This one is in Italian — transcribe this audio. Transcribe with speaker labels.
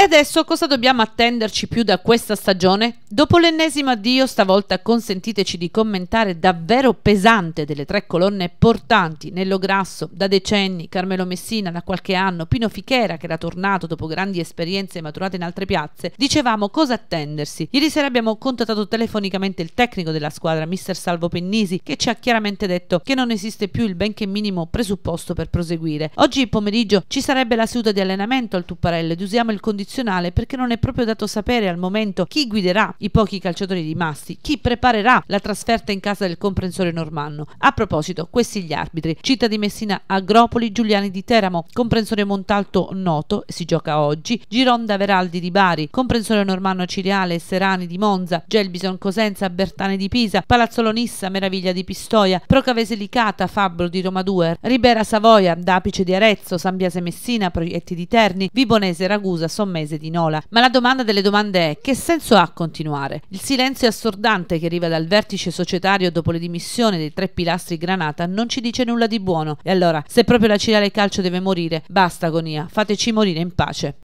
Speaker 1: E adesso cosa dobbiamo attenderci più da questa stagione? Dopo l'ennesimo addio, stavolta consentiteci di commentare davvero pesante delle tre colonne portanti, Nello Grasso, da decenni, Carmelo Messina da qualche anno, Pino Fichera che era tornato dopo grandi esperienze maturate in altre piazze, dicevamo cosa attendersi. Ieri sera abbiamo contattato telefonicamente il tecnico della squadra, Mr. Salvo Pennisi, che ci ha chiaramente detto che non esiste più il benché minimo presupposto per proseguire. Oggi pomeriggio ci sarebbe la seduta di allenamento al Tupparello ed usiamo il condizionamento eccezionale perché non è proprio dato sapere al momento chi guiderà i pochi calciatori rimasti, chi preparerà la trasferta in casa del comprensore normanno. A proposito, questi gli arbitri. Città di Messina, Agropoli, Giuliani di Teramo, comprensore Montalto noto, si gioca oggi, Gironda Veraldi di Bari, comprensore normanno Ciriale, Serani di Monza, Gelbison Cosenza, Bertani di Pisa, Palazzolo Nissa, Meraviglia di Pistoia, Procavese Licata, Fabbro di Roma 2, Ribera Savoia, Dapice di Arezzo, Sambiase Messina, Proietti di Terni, Vibonese Ragusa, Sommetti mese di Nola, ma la domanda delle domande è che senso ha continuare? Il silenzio assordante che arriva dal vertice societario dopo le dimissioni dei tre pilastri Granata non ci dice nulla di buono. E allora, se proprio la Cirale Calcio deve morire, basta agonia, fateci morire in pace.